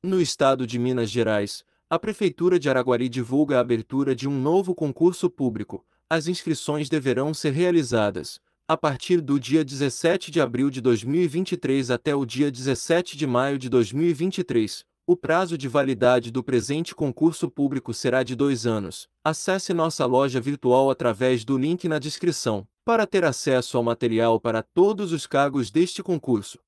No estado de Minas Gerais, a Prefeitura de Araguari divulga a abertura de um novo concurso público. As inscrições deverão ser realizadas, a partir do dia 17 de abril de 2023 até o dia 17 de maio de 2023. O prazo de validade do presente concurso público será de dois anos. Acesse nossa loja virtual através do link na descrição, para ter acesso ao material para todos os cargos deste concurso.